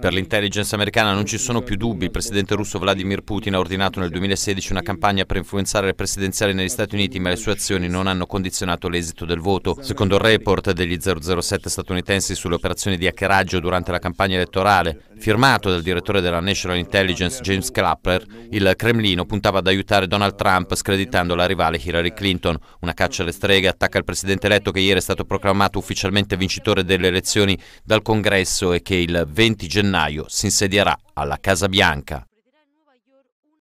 Per l'intelligence americana non ci sono più dubbi, il presidente russo Vladimir Putin ha ordinato nel 2016 una campagna per influenzare le presidenziali negli Stati Uniti, ma le sue azioni non hanno condizionato l'esito del voto. Secondo il report degli 007 statunitensi sulle operazioni di hackeraggio durante la campagna elettorale, Firmato dal direttore della National Intelligence James Clapper, il Cremlino puntava ad aiutare Donald Trump screditando la rivale Hillary Clinton. Una caccia alle streghe attacca il presidente eletto che ieri è stato proclamato ufficialmente vincitore delle elezioni dal Congresso e che il 20 gennaio si insedierà alla Casa Bianca.